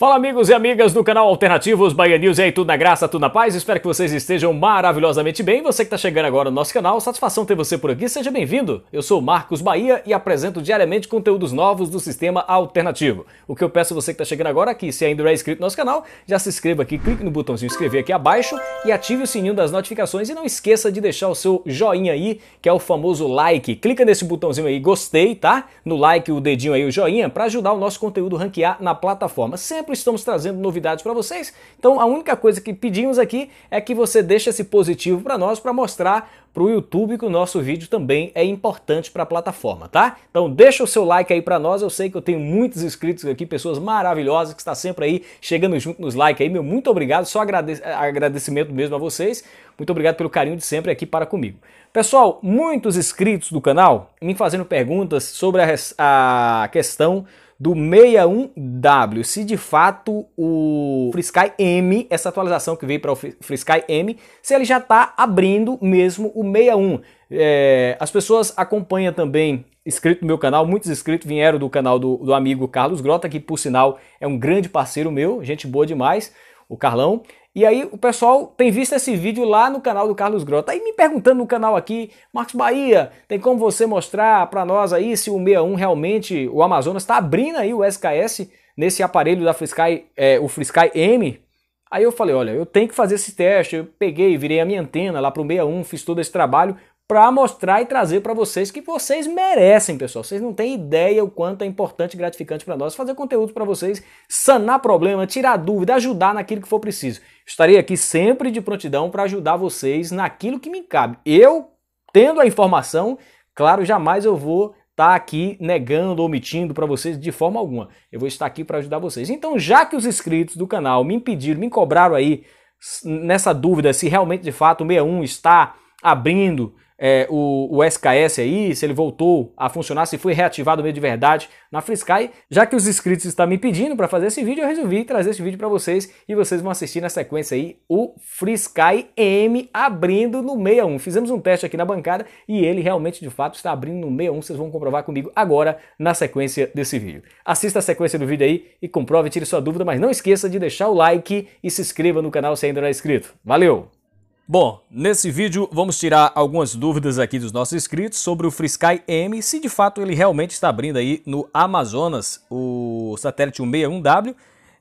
Fala amigos e amigas do canal Alternativos Bahia News, e aí tudo na graça, tudo na paz, espero que vocês estejam maravilhosamente bem. Você que está chegando agora no nosso canal, satisfação ter você por aqui, seja bem-vindo. Eu sou Marcos Bahia e apresento diariamente conteúdos novos do sistema alternativo. O que eu peço você que está chegando agora aqui, se ainda não é inscrito no nosso canal, já se inscreva aqui, clique no botãozinho inscrever aqui abaixo e ative o sininho das notificações e não esqueça de deixar o seu joinha aí, que é o famoso like. Clica nesse botãozinho aí, gostei, tá? No like, o dedinho aí, o joinha, para ajudar o nosso conteúdo a ranquear na plataforma. Sempre sempre estamos trazendo novidades para vocês. Então a única coisa que pedimos aqui é que você deixe esse positivo para nós para mostrar para o YouTube que o nosso vídeo também é importante para a plataforma, tá? Então deixa o seu like aí para nós, eu sei que eu tenho muitos inscritos aqui, pessoas maravilhosas que está sempre aí chegando junto nos likes aí, meu muito obrigado, só agrade agradecimento mesmo a vocês, muito obrigado pelo carinho de sempre aqui para comigo. Pessoal, muitos inscritos do canal me fazendo perguntas sobre a, a questão do 61W, se de fato o FreeSky M, essa atualização que veio para o FreeSky M, se ele já está abrindo mesmo o 61. É, as pessoas acompanham também, inscrito no meu canal, muitos inscritos vieram do canal do, do amigo Carlos Grota, que por sinal é um grande parceiro meu, gente boa demais, o Carlão. E aí o pessoal tem visto esse vídeo lá no canal do Carlos Grota. Aí me perguntando no canal aqui, Marcos Bahia, tem como você mostrar para nós aí se o 61 realmente, o Amazonas está abrindo aí o SKS nesse aparelho da Frisky, é, o Frisky M, Aí eu falei, olha, eu tenho que fazer esse teste. Eu peguei, virei a minha antena lá pro 61, fiz todo esse trabalho para mostrar e trazer para vocês que vocês merecem, pessoal. Vocês não têm ideia o quanto é importante e gratificante para nós fazer conteúdo para vocês, sanar problema, tirar dúvida, ajudar naquilo que for preciso. Estarei aqui sempre de prontidão para ajudar vocês naquilo que me cabe. Eu, tendo a informação, claro, jamais eu vou estar tá aqui negando, omitindo para vocês de forma alguma. Eu vou estar aqui para ajudar vocês. Então, já que os inscritos do canal me impediram, me cobraram aí nessa dúvida se realmente de fato o 61 está abrindo é, o, o, SKS aí, se ele voltou a funcionar, se foi reativado meio de verdade na FreeSky. Já que os inscritos estão me pedindo para fazer esse vídeo, eu resolvi trazer esse vídeo para vocês e vocês vão assistir na sequência aí o FreeSky M abrindo no 61. Fizemos um teste aqui na bancada e ele realmente de fato está abrindo no 61. Vocês vão comprovar comigo agora na sequência desse vídeo. Assista a sequência do vídeo aí e comprove, tire sua dúvida, mas não esqueça de deixar o like e se inscreva no canal se ainda não é inscrito. Valeu! Bom, nesse vídeo vamos tirar algumas dúvidas aqui dos nossos inscritos sobre o FreeSky M, se de fato ele realmente está abrindo aí no Amazonas o satélite 161W.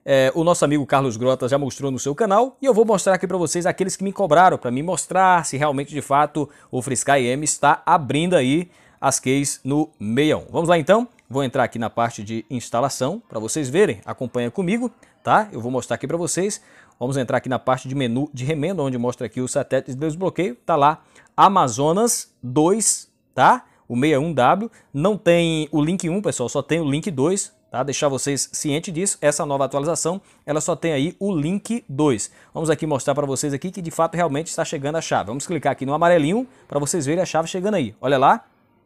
É, o nosso amigo Carlos Grota já mostrou no seu canal e eu vou mostrar aqui para vocês aqueles que me cobraram para me mostrar se realmente de fato o FreeSky M está abrindo aí as keys no 61. Vamos lá então? Vou entrar aqui na parte de instalação para vocês verem, acompanha comigo, tá? Eu vou mostrar aqui para vocês Vamos entrar aqui na parte de menu de remenda, onde mostra aqui os satélites de desbloqueio. Tá lá Amazonas 2, tá? O 61W. Não tem o link 1, pessoal, só tem o link 2, tá? Deixar vocês cientes disso. Essa nova atualização, ela só tem aí o link 2. Vamos aqui mostrar para vocês aqui que de fato realmente está chegando a chave. Vamos clicar aqui no amarelinho para vocês verem a chave chegando aí. Olha lá,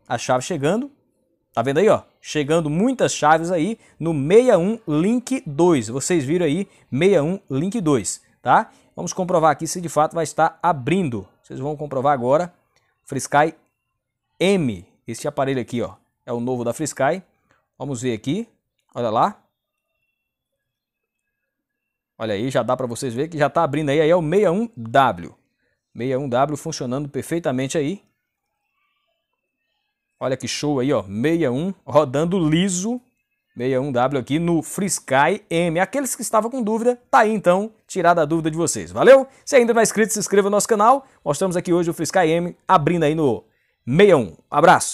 a chave chegando, Tá vendo aí, ó? Chegando muitas chaves aí no 61 link 2. Vocês viram aí 61 link 2, tá? Vamos comprovar aqui se de fato vai estar abrindo. Vocês vão comprovar agora. Frisky M, esse aparelho aqui, ó, é o novo da Frisky. Vamos ver aqui. Olha lá. Olha aí, já dá para vocês ver que já está abrindo aí, aí é o 61W. 61W funcionando perfeitamente aí. Olha que show aí, ó, 61, rodando liso, 61W aqui no Freesky M. Aqueles que estavam com dúvida, tá aí então, tirada a dúvida de vocês, valeu? Se ainda não é inscrito, se inscreva no nosso canal. Mostramos aqui hoje o Freesky M, abrindo aí no 61. Abraço!